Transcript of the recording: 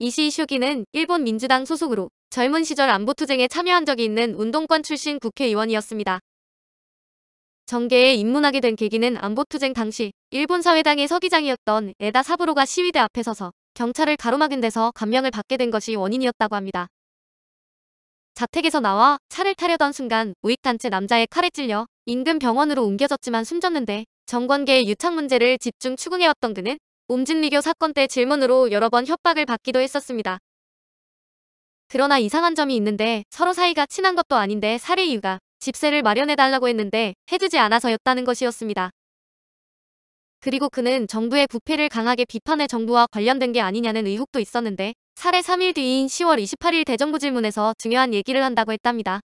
이시 슈기는 일본 민주당 소속으로 젊은 시절 안보투쟁에 참여한 적이 있는 운동권 출신 국회의원이었습니다. 정계에 입문하게 된 계기는 안보투쟁 당시 일본 사회당의 서기장이었던 에다 사부로가 시위대 앞에 서서 경찰을 가로막은 데서 감명을 받게 된 것이 원인이었다고 합니다. 자택에서 나와 차를 타려던 순간 우익단체 남자의 칼에 찔려 인근 병원으로 옮겨졌지만 숨졌는데 정관계의 유착 문제를 집중 추궁해왔던 그는 옴진리교 사건 때 질문으로 여러 번 협박을 받기도 했었습니다. 그러나 이상한 점이 있는데 서로 사이가 친한 것도 아닌데 살해 이유가 집세를 마련해달라고 했는데 해주지 않아서였다는 것이었습니다. 그리고 그는 정부의 부패를 강하게 비판해 정부와 관련된 게 아니냐는 의혹도 있었는데 살해 3일 뒤인 10월 28일 대정부 질문에서 중요한 얘기를 한다고 했답니다.